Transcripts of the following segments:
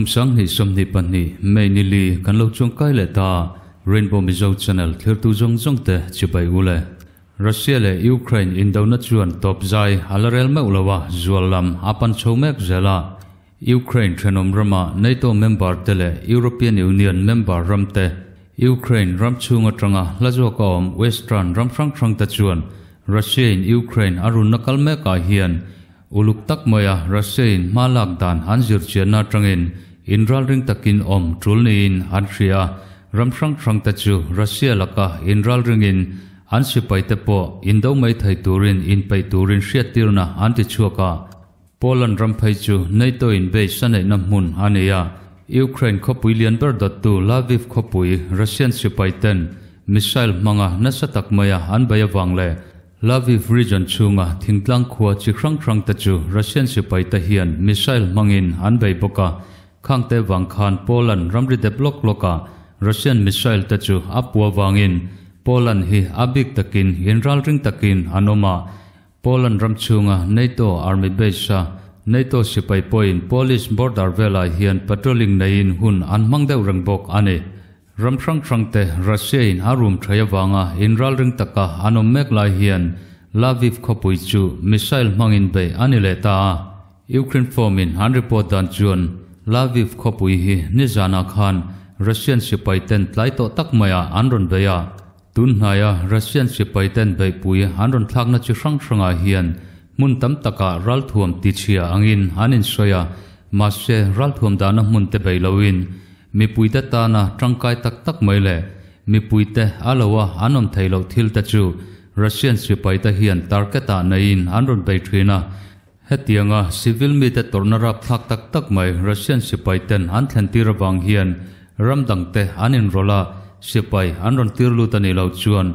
kum sáng hi som ni pan ni me ni li kan lo chung kai lệ ta rainbow mizo channel thlir tu jong jong te chupai ule Russia lệ Ukraine in dona chuan top zai alarel me ulawa zualam apan chomek zela Ukraine thenom rama NATO member lệ European Union member ramte Ukraine trăng à, tanga lazo ka om western ram trăng trăng ta chuan Russia in Ukraine arun nakal me ka hian uluk tak maya Russia in malak dan hanjir trăng in in ral ring takin om trulni in Andrea ramsang sang ta chu Russia laka in ral ring in an si pai te po in do mai thai turin in pai turin sia tirna an ti chuaka Poland ram phai chu NATO in be sanai nam mun ania Ukraine khopui lian ber dot tu Lviv khopui Russian si pai ten missile manga tak maya an baya le Lviv region chunga thingtlang khuwa chi khrang khrang ta chu Russian si pai ta hian missile mangin an bai boka khang te vang khan Poland ramri de block loka Russian missile ta chu apua wangin Poland hi abik takin general ring takin anoma Poland ram chunga NATO army base sa NATO sipai point Polish border vela hian patrolling nain hun anmang deuh rang bok ane ram thrang thrang te Russia in arum thayawanga general ring taka anom mek lai hian Laviv khopui chu missile mangin be anile ta Ukraine form in 100 dan chuan Lviv khopui hi nizana khan Russian sipai ten tlai to tak maya anron beya tun haya Russian sipai ten bei pui anron thakna chi sang sanga hian mun tam taka ral thuam ti chia angin hanin soya ma se ral thuam dana mun te bei lawin mi pui ta ta na trangkai tak tak mai le mi pui te alawa anom thailo thil ta chu Russian sipai ta hian tarketa nain anron bei thina เฮตียงาซีวิลมีแต่ตรนรับทักตักตักไม่รัสเซียสิไปเต็นอันเทนตีระวังเฮียนรำดังเตะอันอินโรลาสิไปอันรันตีรลุตันิลาวชวน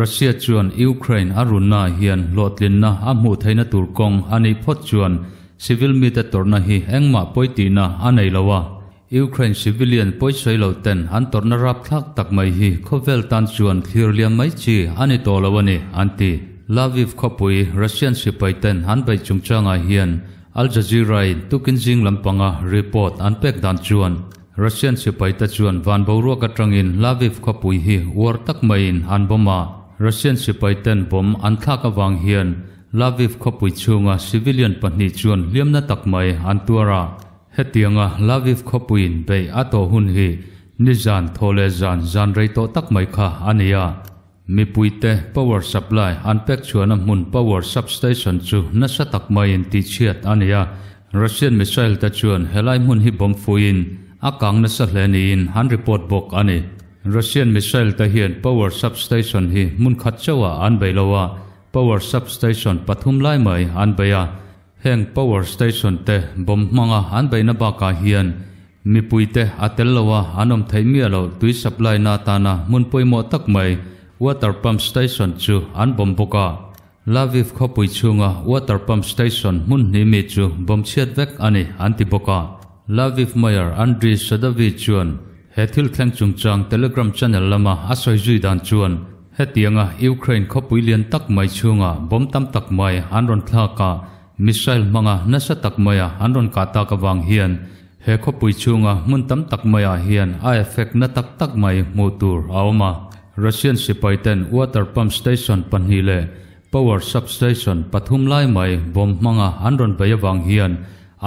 รัสเซียชวนยูเครนอารุณนาเฮียนโลดลินนาอัมหูไทยนาตุรกงอันอีพอดชวนซีวิลมีแต่ตรนาฮีเอ็งมาปอยตีนาอันอีลาวะยูเครนซีวิลเลียนปอยสวยล่าเต็นอันตรนรับทักตักไม่ฮีโคเวลตันชวนเคลียร์เลียนไม่ชีอันอีโตลาวันีอันตี Lviv khopui Russian chung hanbai chungchanga hian Al Jazeera tukinjing lampanga report anpek dan chuan Russian sipaita chuan van boruwa katrangin Lviv khopui hi war tak main hanboma Russian sipaiten bom anthak awang hian Lviv khopui chunga civilian pahni chuan liamna tak mai antuara hetianga Lviv khopuin be ato hun hi nizan thole zan zan reito tak mai kha ania มีปุยเต power supply อันเป็กชวนมุน power substation จูนัสตักม่ยินติเชียดอันยารัสเซียมิสไซล์ตะชวนเฮลัยมุนฮิบอมฟูอินอากังนัสเลนีอินฮันรีพอร์ตบอกอันนี้รัสเซียมิสไซล์ตะเฮียน power substation ฮีมุนขัดเจ้ะอันเบลว power substation ปฐุมไล่ไม่อันเบียแห่ง power station เตบอมมังออันเบยนบากาเฮียนมีปุยเตอัตลลวาอันอมไทยมีเราตุยสับไลนาตานามุนปุยหมอตักไม่ water pump station chu an bom boka laviv khopui chunga water pump station mun ni mi chu bom chiat vek ani anti boka laviv mayor andri sadavi chuan hethil thleng chungchang telegram channel lama asoi zui dan chuan hetianga ukraine khopui lian tak mai chunga bom tam tak mai anron thla ka missile manga nasa tak maya anron ka ta ka wang hian he khopui chunga mun tam tak maya hian afek na tak tak mai motur awma รัสเซียนสิปอยเต้นวอเตอร์พัมสเตชันปันฮิเล่พาวเวอร์สับสเตชันปฐุมไล่ไม่บอมมังอาอันรอนไปยวังเฮียน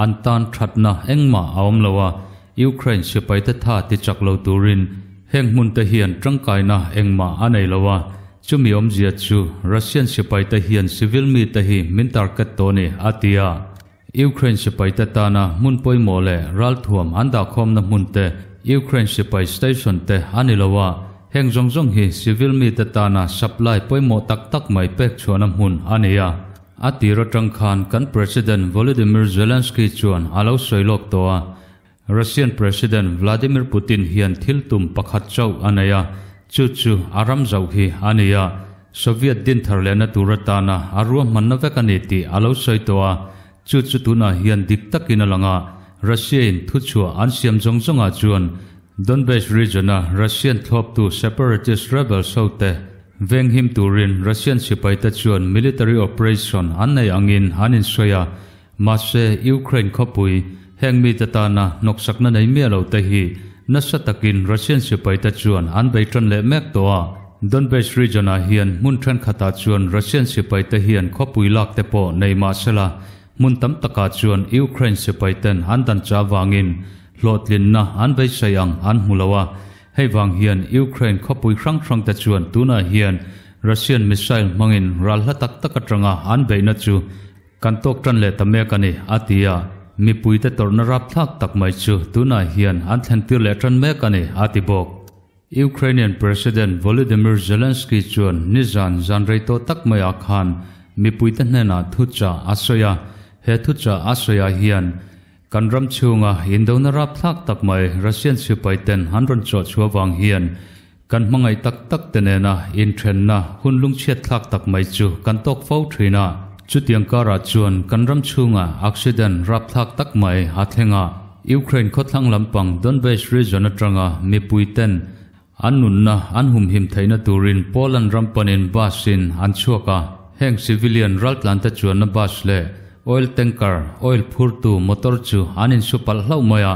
อันตันทัดนาเอ็งมาอาอมลวะยูเครนสิปอยเตท่าติดจักรลตูรินแห่งมุนเตเฮียนจังไกนาเอ็งมาอันไอลวะจุมีอมเจียจูรัสเซียนสิปอยเตเฮียนซิวิลมีเตฮีมินตาร์กตโตนีอาติอายูเครนสิปอยเตตานามุนปอยโมเล่รัลทัวมอันดาคอมนามุนเตยูเครนสิปอยสเตชันเตอันไอลวะ heng zong zong hi civil mi ta ta na supply poi mo tak tak mai pek chuanam hun ania a tiro tang khan kan president Volodymyr Zelensky chuan alo soilok to a Russian president Vladimir Putin hian thil tum pakhat chau anaya chu chu aram zau hi ania Soviet din tharlena turatana arua manna vekani ti alo soi to a chu chu tuna hian dik takin alanga Russia in thu chu an siam zong zonga chuan Donbass region a uh, Russian thop tu separatist rebel sote veng him turin Russian sipai ta chuan military operation an nei angin hanin soya ma se Ukraine khopui heng mi ta ta na noksakna nei mi lo te hi na satakin Russian sipai ta chuan an bei tran le mek to a Donbass region a uh, hian mun than khata chuan Russian sipai ta hian khopui lak te po nei ma sela mun tam taka chuan Ukraine sipai ten han dan cha wangin หลอดลินนะอันไปใช้ยังอันหัวละวะให้วางเฮียนยูเครนเข้าปุยครั้งครั้งแต่ชวนตัวน่ะเฮียนรัสเซียมิสไซล์มังอินรัลลัตักตะกัตรงาอันไปนัดชูกันตกตันเลตเมกันีอาทิยามีปุยแต่ตอนรับทักตักไม่ชูตัวน่ะเฮียนอันแทนตัวเลตันเมกันีอาทิบอกยูเครนเป็นประธานวลาดิมิร์เซเลนสกี้ชวนนิจันจันไรโตตักไม่อาคันมีปุยแต่เนน่าทุจ้าอาศัยเฮทุจ้าอาศัยเฮียนกันรำชูงอินโดนรับทักตักไม่รัสเซียสสบไปเต็นฮันรันจอดชัววังเฮียนกันมังไอตักตักเตเนนะอินเทรนนะหุ่นลุงเชียดทักตักไม่จูกันตกเฝ้าทรีนะจุดยังการาจวนกันรำชูงะอักซิเดนรับทักตักไม่ฮัทเลงะอิวเครนคดทั้งลำปังดอนเบสรีจอนตรังะมีปุยเต็นอันนุนนะอันหุมหิมไทยนะตูรินโปแลนด์รัมปันินบาสินอันชัวกะแห่งซิวิเลียนรัฐลันตะจวนนะบาสเล่ oil tanker oil phur tu motor chu anin su pal hlau maya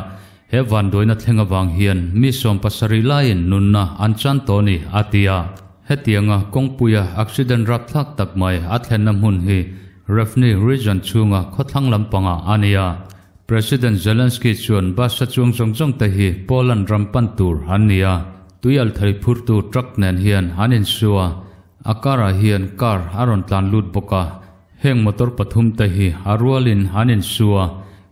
he van doina thlenga wang hian mi som pasari lain nunna an chan toni atia hetianga kongpuya accident rap thak tak mai athlenna mun hi refni region chunga khothlang lampanga ania president zelensky chuan ba sa chung zong zong te hi poland rampan tur hania tuyal thari phur truck nen hian hanin suwa akara hian car aron tlan lut boka heng motor pathum te hi arwalin hanin sua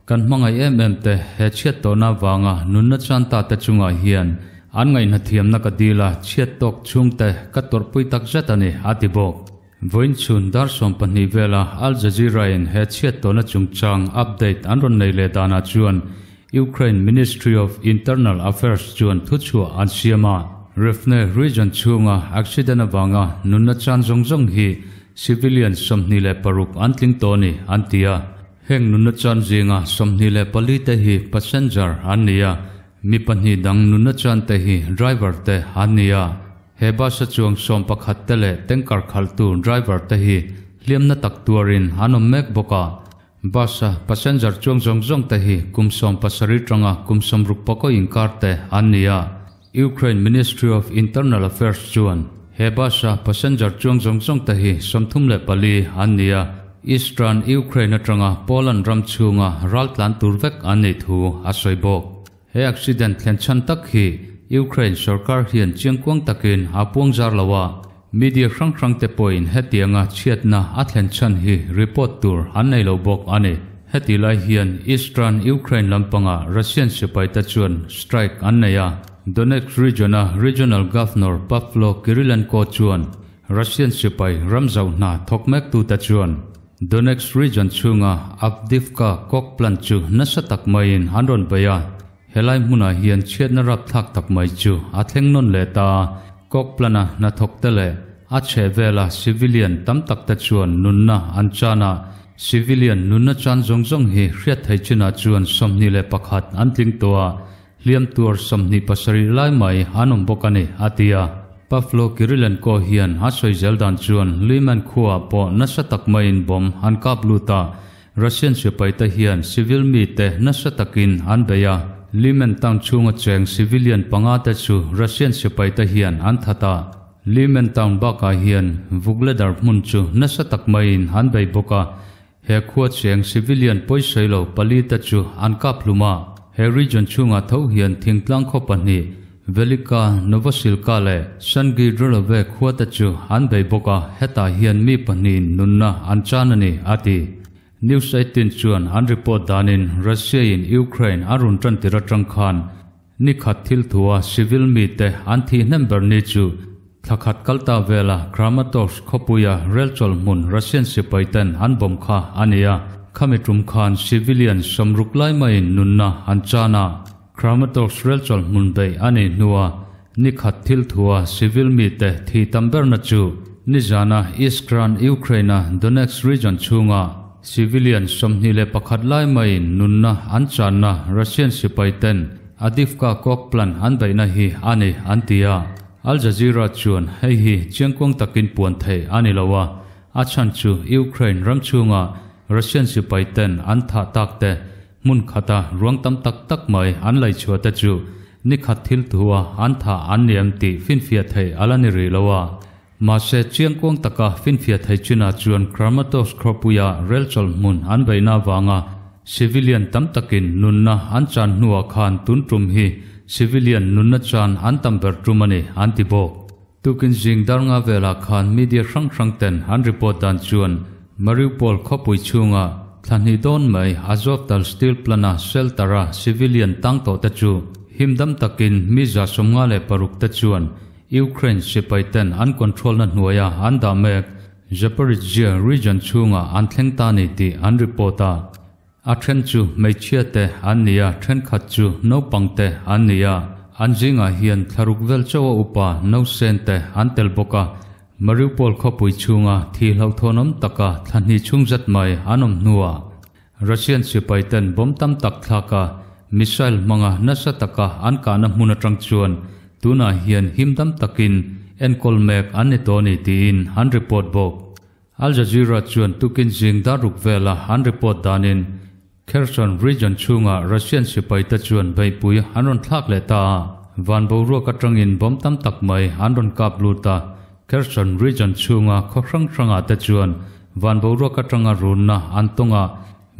kan hmangai em em te he chiat tawna vanga nunna chanta te chunga hian an ngai na thiamna ka dila chiat tok chhum te ka torpui tak zatani ati bok voin chun dar som pahni vela al jazeera in he chiat tawna chungchang update an ron nei le dana chuan Ukraine Ministry of Internal Affairs chuan thu chu an siama refne region chunga accident avanga nunna chan zong zong hi civilian somni le paruk antling toni antia heng nuna chan zinga somni le pali te hi passenger ania mi panhi dang nuna chan te hi driver te ania heba sa chuang som pakhat te le tengkar khal tu driver te hi liam na tak tuarin hanom mek boka basa passenger chuang zong zong te hi kumsom pasari tanga kumsom ruk pako inkar te ania Ukraine Ministry of Internal Affairs chuan Hebasha passenger chuang zong zong ta hi somthum le pali ania Eastern Ukraine atanga Poland ram chunga raltlan turvek ani thu asoibok he accident thlen chan tak hi Ukraine sarkar hian chiangkuang takin apuang jar lawa media hrang hrang te poin hetianga chiatna athlen chan hi report tur an nei lobok ani heti lai hian Eastern Ukraine lampanga Russian sipai ta chuan strike an Donetsk Regional Regional Governor Pavlo Kirilenko chuan Russian Sipai Ramzau na thokmek tu ta chuan Donetsk Region chunga Avdivka Kokplan chu nasatak in hanron baya helai muna hian chet na rap thak tak mai chu a non le ta kokplana na thok te le a che vela civilian tam tak ta chuan nunna anchana civilian nunna chan zong zong hi hriat thai china chuan somni le pakhat an tling towa liam tur sam ni pasari lai mai hanom bokane atia Pavlo Kirilen ko hian hasoi zeldan chuan liman khua po nasatak main bom han kap luta Russian sipai ta hian civil mi te nasatakin Han beya limen tang chunga cheng civilian panga te chu Russian sipai ta hian Han thata limen tang baka hian vugledar mun chu nasatak main han bei boka he khua cheng civilian poisailo pali ta chu Han kap luma Harry John Chu nga thau hian thing kho pan Velika Novosilka le San Gidrol ve khuwa ta chu an bai boka heta hian mi pan ni an chan ati New site tin chuan an report danin Russia in Ukraine arun tran tira trang khan ni khat thil thua civil mi te an thi number ni chu thakhat kalta vela khopuya relchol mun Russian sipaitan an bom kha ania kami trum khan civilian samruklai mai nunna anchana kramator srelchal munbei ani nuwa ni khathil thuwa civil mi te thi tamber na chu ni jana iskran ukraina donetsk region chunga civilian samni le pakhat lai mai nunna anchana russian sipaiten adifka kokplan anbeina hi ani antia al jazeera chuan hei hi chiangkong takin puan thei ani lawa achan chu ukraine ramchunga Russian su pai ten an tha tak te mun khata ruang tam tak tak mai an lai chua ta chu ni khat thil thua an tha an niam ti fin fia thai ala ni re lawa ma se chiang kong taka fin fia thai chuna chuan kramatos kropuya rel chol mun an baina wanga civilian tam takin nunna an chan nuwa khan tun trum hi civilian nunna chan an tam ber trumani an ti bok tukin jing dar nga vela khan media hrang hrang ten an report dan chuan Mariupol khopui chunga thani don mai Azov tal steel plana sel tara civilian tang to ta chu himdam takin mi ja somnga le paruk ta chuan Ukraine sipai ten uncontrolled control na hnuya an da me Zaporizhia region chunga an thleng ta ni ti an reporta a thren chu mai chia te an nia thren khat chu no pang te an nia an jinga hian tharuk vel upa no sente te boka Mariupol khó bùi chunga thì lâu thô nấm tạc à thàn chung giật mày án ôm nua. Russian sư bài tên bom tam tạc thạc à missile manga nasa tạc à án cả nằm mùna trăng chuồn. Tu na hiền him tam takin en kol mek án nê tố nê tì hắn report bộc. Al Jazeera chuồn tu kinh dình đá rục về là hắn report danin. Kherson region chunga Russian sư bài tạ chuồn bay bùi hắn rôn thạc lệ ta. Van bầu rua cả trăng in bom tam tạc mày hắn rôn kap ta. Kerson region chunga kho rang ranga te chuan van bo ro ka tanga runna antonga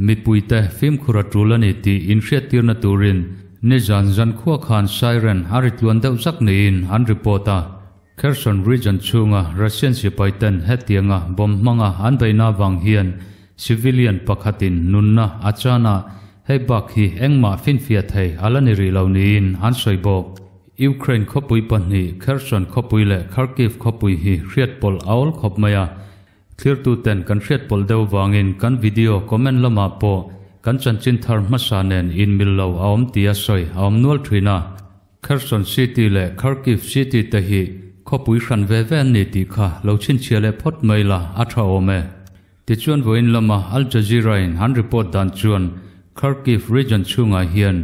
mipui te fim khura tulani ti inhria tirna turin ni jan jan khuwa khan siren aritluan deuh zak niin an reporta Kerson region chunga Russian bom sipaitan hetianga bommanga andaina wang hian civilian pakhatin nunna achana hebak hi engma finfiat hei alani ri lo niin an soibok ยูเครนขบุยปนีเคอร์ชอนขบุยและคาร์กิฟขบุยฮีเรียดปอลอาลขบมายคลิปตัวเต็นกันเรียดปอลเดววางินกันวิดีโอคอมเมนต์ลมาปอกันจันจินทร์มาสานเองอินมิลลาวอมติอาซอยอมนวลทรีนาเคอร์ชอนซิตี้และคาร์กิฟซิตี้เตหีขบุยสันเวเวนนิติคาะเราชินเชียร์และพอดเมล่าอัตราโอเมติดชวนวัยนลมาอัลจาจีรายนฮันรีพอร์ตดันชวนคาร์กิฟรีจันชุงอาเฮียน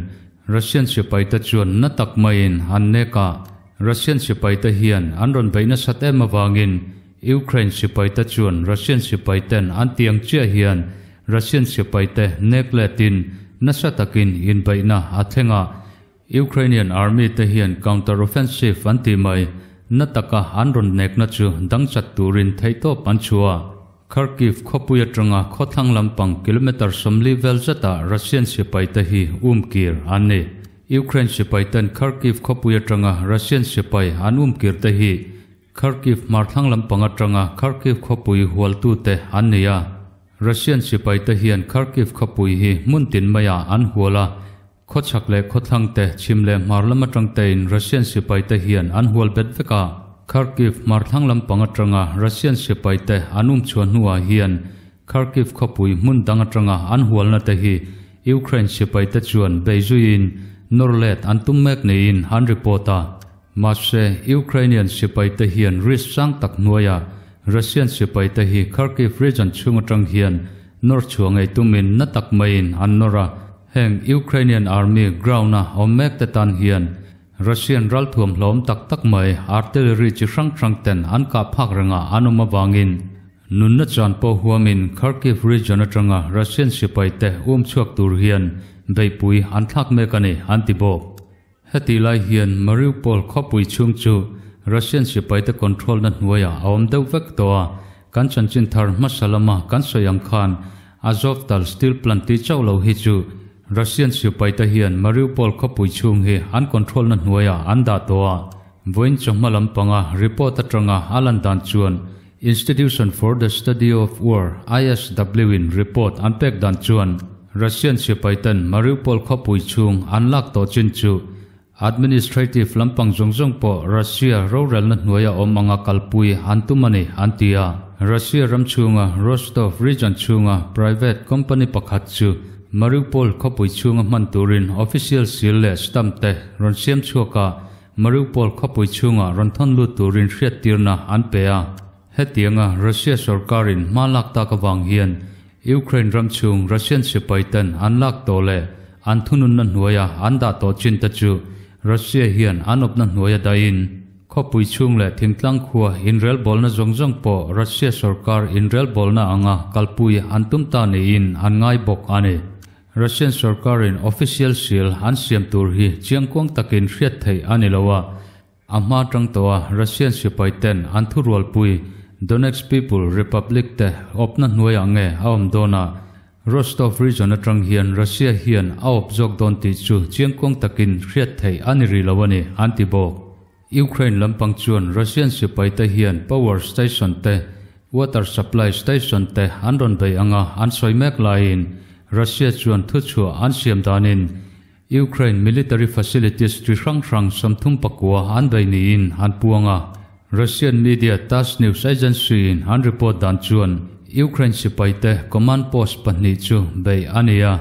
รัสเซียนสืบไปตะชวนนัตักมาเองอันเนการัสเซียนสืบไปตะเฮียนอันรอนไปนัสแต่มาวางินยูเครนสืบไปตะชวนรัสเซียนสืบไปเต็นอันเตียงเจียเฮียนรัสเซียนสืบไปเตเนกเลตินนัสตะกินอินไปนะอัธเงะยูเครนียนอาร์มีตะเฮียนกองทัพรอฟเฟนซีฟอันตีไม่นัตักอันรอนเนกนัชูดังจัตุรินไทยโตปัญชัว Kharkiv khopuyatanga khothang lampang kilometer somli veljata Russian sipai tahi umkir ane Ukraine sipai tan Kharkiv khopuyatanga Russian sipai anumkir tahi Kharkiv marthang lampanga tanga Kharkiv khopui hualtu te aneya Russian sipai tahian Kharkiv khopui hi muntin maya anhuala khochakle khothang te chimle marlama tangte in Russian sipai tahian anhual betveka Kharkiv mar thang lam panga tranga Russian sipai te anum chuan nuwa hian Kharkiv khapui mun danga tranga an hual na te hi Ukraine sipai te chuan Beijing Norlet an tum mek nein han reporta ma se Ukrainian sipai te hian ris sang tak nuaya Russian sipai te hi Kharkiv region chunga trang hian nor chuang ei tumin na tak main anora nora heng Ukrainian army ground na omek te tan hian รัสเซียรัลถ่วมหลอมตักตักไม่อาร์ติลรีจิรังครังเตนอันกับพักรงาอนุมาบางินนุนนัจันปหัวมินคาร์กิฟรีจันตรงารัสเซียสิบไปเตอุ้มชักตูรเียนไปปุยอันทักเมกันอันติบอกเฮติไลเฮียนมาริวปอลขับปุยชุงจูรัสเซียสิบไปเตคอนโทรลนั้นวัยอาอมเดวเวกตัวกันจันจินทาร์มัสลามะกันสยามคานอาจอฟตัลสติลพลันติเจ้าเหล่าฮิจูรัสเซียนสิวไปตะเฮียนมาริวปอลขปุยชุงเฮอันคอนโทรลนั้นหวยอันดาตัววันจงมาลำปังอ่ะรีพอร์ตตรงอ่ะอัลันดันชวน Institution for the Study of War ISW in report อันเป็กดันชวนรัสเซียนสิวไปตันมาริวปอลขปุยชุงอันลักต่อจินจู administrative lampang zongjong po Russia rural na nuya o mga kalpuy hantumani antia Russia ramchunga Rostov region chunga private company pakhatchu Mariupol có bùi chung man turin official seal lệ stam tê ron xem chua cả Mariupol có bùi chung ở ron thân lu turin riết tiền na an pe à hết tiếng à Russia sarkarin ma lạc ta cả vàng hiền Ukraine ram chung Russian sẽ bày tên an lạc tổ lệ an thunun nan huaya an đã tổ chin ta chu Russia hiền an op nan huaya da in kho pui chung le thing tlang khua Israel bol na zong zong po Russia sarkar Israel bol na à, kalpui an tum ta ne in an ngai bok ane Russian Sarkarin official seal han siam tur hi chiang kuang takin riat thei ani lowa ama tang towa Russian sipai ten an thu rol pui Donetsk People Republic te opna nuai ange awm dona Rostov region atang hian Russia hian aop jok don ti chu chiang kuang takin riat thei ani ri lawani anti bok Ukraine lampang chuan Russian sipai te hian power station te water supply station te an ron bei anga an soi mek lain Russia chuan thu chua an siam danin Ukraine military facilities tui xâm rang samthum pakua an bai ni in buông à. Russian media TASS news agency in han report dan chuan Ukraine sẽ sipai te command post pahni chu bei ania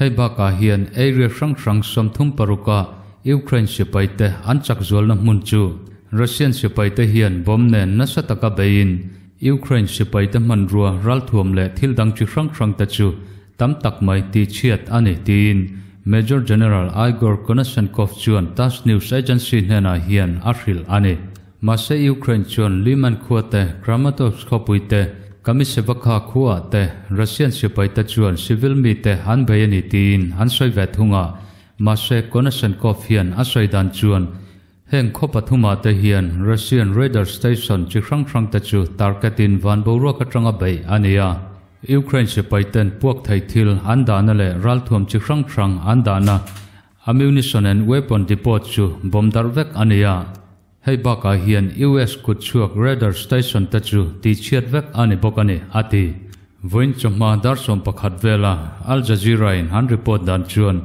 hei baka ah hian area rang rang samthum paruka Ukraine sẽ sipai te an chak zual na mun chu Russian sipai te hian bom ne nasa taka bein Ukraine sipai te man rua ral thuam le thil dang chi rang rang ta chu tam tak mai ti chiat ani tin Major General Igor Konashenkov chuan TASS News Agency hena hian a hril ani mase Ukraine chuan liman khua te Kramatorsk khopui te kami sevakha khua te Russian sipai ta chuan civil mi te han bayani tin han soi ve thunga mase Konashenkov hian a soi dan chuan heng khopa thuma te hian Russian radar station chi hrang hrang ta chu targetin van boruaka tanga bay ania Ukraine sẽ bày tên buộc thầy thiel anh đã nà lệ ral thuầm chức răng răng an đà nà ammunition and weapon depot chu bom dar vek ania hei ba ka hian US kut chuak radar station ta chu ti chiat vek ani bokani ati voin chama dar som pakhat vela Al Jazeera in han report dan chuan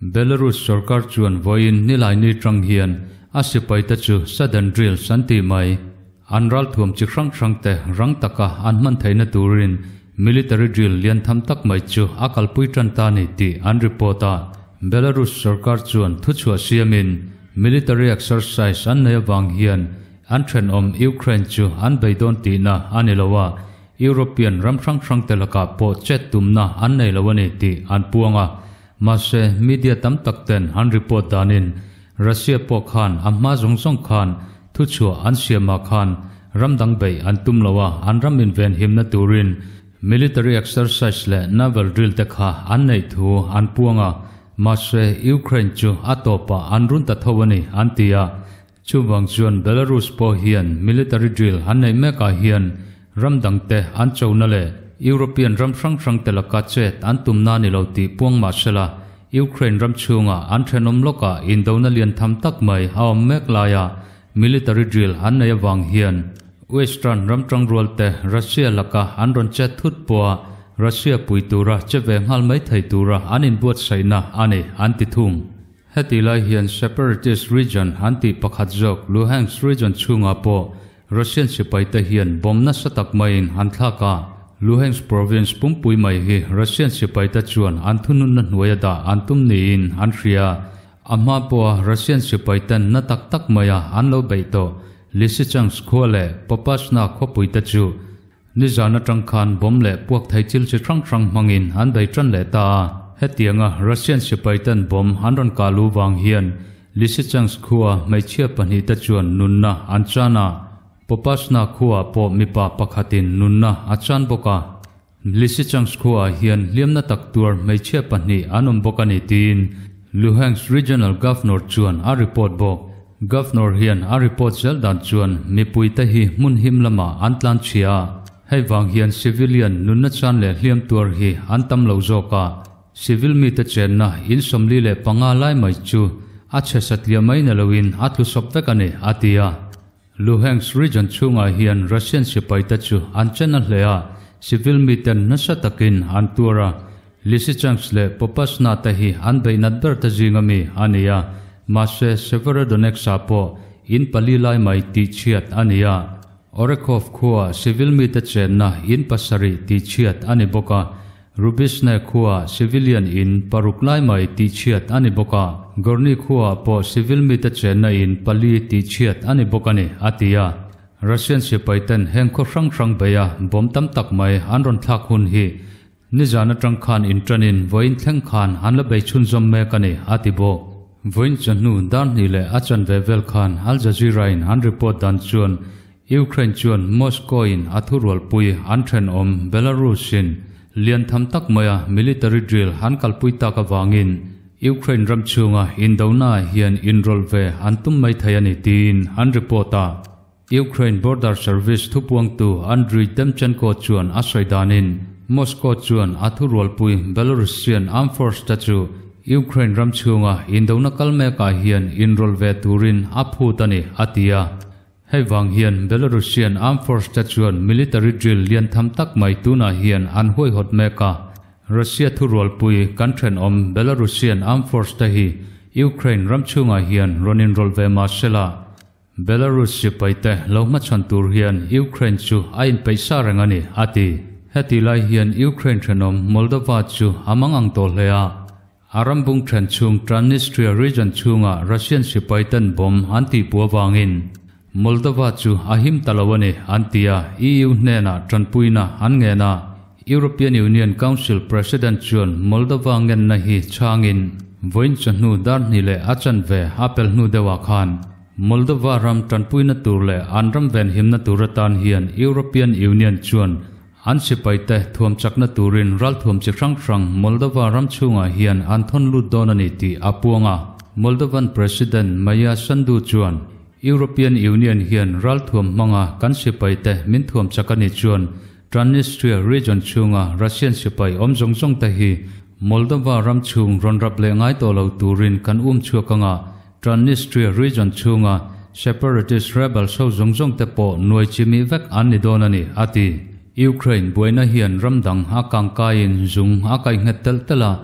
Belarus sarkar chuan voin nilai ni trang hian asipai ta chu sudden drill santi mai anral thum chi rang rang te rang taka an man thaina turin military drill lian tham tak mai chu akal pui tran ta ni ti an report a Belarus sarkar chuan thu chua siamin military exercise an nei wang hian an thren om Ukraine chu an bei don ti na anilowa European ramthrang thrang telaka po chet tumna an nei lawani ti an puanga mase media tam tak ten an report danin Russia po khan amma zong zong khan thu chua an siama khan ramdang bei an tumlawa an ramin ven himna turin military exercise le naval drill te kha an nei thu an puanga ma se ukraine chu atopa an run ta thawani an tia chu wang chuan belarus po hian military drill an nei me ka hian ram dang te an chau na le european ram sang sang te la ka che an tum na ni lo ti puang ma se la ukraine ram chunga an thenom loka indona lian tham tak mai ha mek la ya military drill an nei wang hian Western ram trong ruột tệ Russia là cả anh rong chết thút bùa Russia bùi tù ra chế về ngal mấy thầy tù ra anh in buốt say na anh ấy anh tị thùng hết tỷ lai hiện separatist region anh tị bạc hạt dọc Luhansk region chung à bộ Russian sẽ bay tới hiện bom nát sát tạc mây anh thà cả Luhansk province pum pui mai hi Russian sẽ bay tới chuan anh thun nun năn huaya da anh tum niin anh ria amma bùa Russian sẽ bay tới nát tắc tắc mây à anh lâu bay to lisi chang school le papas na kho pui ta chu ni jana tang khan bom le puak thai chil chi trang trang mangin han dai tran le ta hetianga russian sipaitan bom hanron kalu wang hian lisi chang khua mai chia pani ta chuan nunna anchana popasna khua po mipa pakhatin nunna achan boka lisi chang khua hian liamna taktur mai chia pani anom boka ni tin luhangs regional governor chuan a report bok Governor hiền a report zel dan chuan mi pui ta hi mun him lama an tlan chia hei wang hiền civilian nun na chan le hliam tuar hi an tam lo zoka civil mi ta chen na in somli le panga lai mai chu a che sat lia mai na loin a thu sop ta kane atia Luhansk region chunga hian Russian sipai ta chu an chen na hlea civil mi ten na sa takin an tuara lisi changs le popas na ta hi an bei nadber ta jingami ania Masse severa donek sapo in palilai mai ti chiat ania. Orekov khua civil mi te chen na in pasari ti chiat ani boka. Rubis ne khua civilian in paruklai mai ti chiat ani boka. Gorni khua po civil mi te chen na in pali ti chiat ani boka ni atia. Russian sipaitan heng ko rang rang beya bom tam tak mai anron thak hun hi. Nizana trang khan in tranin voin thang khan hanla bay chun zom me kani ati bo. Vun chun nu dan ni le achan ve vel khan Al Jazeera in han report dan chun Ukraine chun Moscow in athurwal pui han thren om Belarus in lian tham tak maya military drill han kal pui ta ka wangin Ukraine ram chunga in dauna hian enroll ve an tum mai thayani tin han report ta Ukraine border service thu puang tu Andriy Demchenko chuan asoi danin Moscow chuan athurwal pui Belarusian armed force ta chu Ukraine ram chunga in do na kalme ka hian in rol ve turin aphu tani atia hei wang hian Belarusian Armed Force Station military drill lian tham tak mai tuna hian an hoi hot me ka Russia thu rol pui kan thren om Belarusian Armed Force ta hi Ukraine ram chunga hian ronin rol ve ma sela Belarus chi paite lo ma chan tur hian Ukraine chu ain paisa rangani ati heti lai hian Ukraine thenom Moldova chu amang ang to lea arambung thren chung Transnistria region chunga Russian sipaitan bom anti puawangin Moldova chu ahim talawane antia EU nena tranpuina angena European Union Council President chuan Moldova ngen na hi changin voin chanu dar ni le achan ve apel nu dewa khan Moldova ram tranpuina tur le anram ven himna turatan hian European Union chuan an si pai te thuam chak na turin ral thuam chi rang rang Moldova ram chunga hian an thon lu donani ti apuanga Moldovan President Maya Sandu chuan European Union hian ral thuam manga kan si pai te min thuam chakani chuan Transnistria region chunga Russian sipai om jong jong ta hi Moldova ram chung ron rap le ngai to lo turin kan um chua kanga Transnistria region chunga separatist rebel so jong jong te po noi chimi vek an ni donani ati Ukraine buổi na hiện ram dang ha kang ka in zung ha kai tel tel là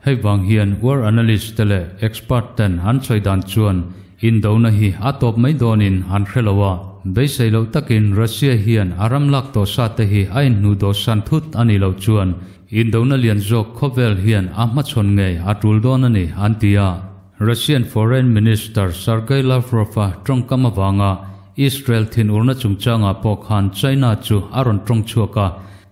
hay wang hiện war analyst tele expert tên han choi dan chuan in đầu nay hi atop mai don in han khelawa beisai lo takin Russia hiện aram lak to sa te hi ain nu do san thut ani lo chuan in đầu nay lian zo khovel hiền ahma chon nge atul don ani antia Russian Foreign Minister Sergei Lavrov trong kamawanga Israel thiên urna chung cha nga po khan China chu aron trong chua ka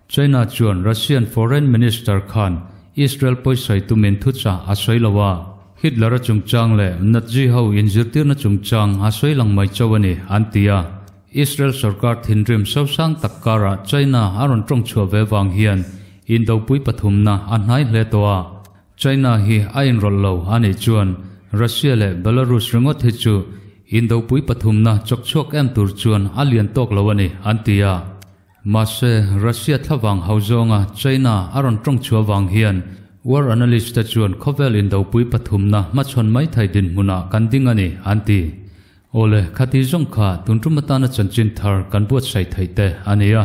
China chuan Russian Foreign Minister khan Israel poi sai tu men thu cha a soi lawa Hitler chung chang le nat ji ho in zir tir na chung chang a soi lang mai chawani antia Israel sarkar thin rem sau sang takkara China aron trong chua ve wang hian in do pui pathum na an hai hle towa China hi ain rol lo ani chuan Russia le Belarus ringot he chu Indo pui pathum na chok chok en tur chuan alian tok lawani antia. Mase Russia thawang hauzonga China aron trong chua wang hian war analyst ta chuan khovel Indo pui pathum na ma chon mai thai din muna kan dingani anti. Ole khati jong kha tuntumata na chanchin thar kan buat sai thai te ania.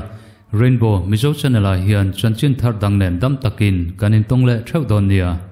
Rainbow Mizo Channel hian chanchin thar dang nem dam takin kanin tongle theu don nia.